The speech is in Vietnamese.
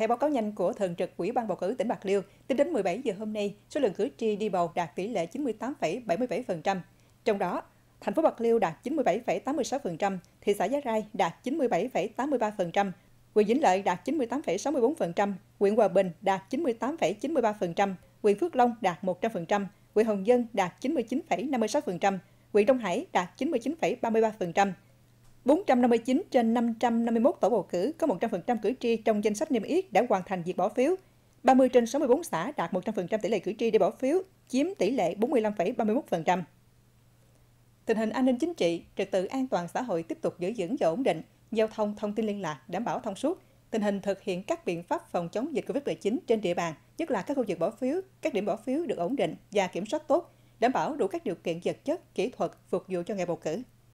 Theo báo cáo nhanh của Thường trực Ủy ban bầu cử tỉnh Bạc Liêu, tính đến 17 giờ hôm nay, số lượng cử tri đi bầu đạt tỷ lệ 98,77%. Trong đó, thành phố Bạc Liêu đạt 97,86%, thị xã Giá Rai đạt 97,83%, huyện Vĩnh Lợi đạt 98,64%, huyện Hòa Bình đạt 98,93%, huyện Phước Long đạt 100%, huyện Hồng Dân đạt 99,56%, huyện Đông Hải đạt 99,33%, 459 trên 551 tổ bầu cử có 100% cử tri trong danh sách niêm yết đã hoàn thành việc bỏ phiếu. 30 trên 64 xã đạt 100% tỷ lệ cử tri để bỏ phiếu, chiếm tỷ lệ 45,31%. Tình hình an ninh chính trị, trật tự an toàn xã hội tiếp tục giữ vững và ổn định, giao thông, thông tin liên lạc đảm bảo thông suốt, tình hình thực hiện các biện pháp phòng chống dịch COVID-19 trên địa bàn, nhất là các khu vực bỏ phiếu, các điểm bỏ phiếu được ổn định và kiểm soát tốt, đảm bảo đủ các điều kiện vật chất, kỹ thuật phục vụ cho ngày bầu cử.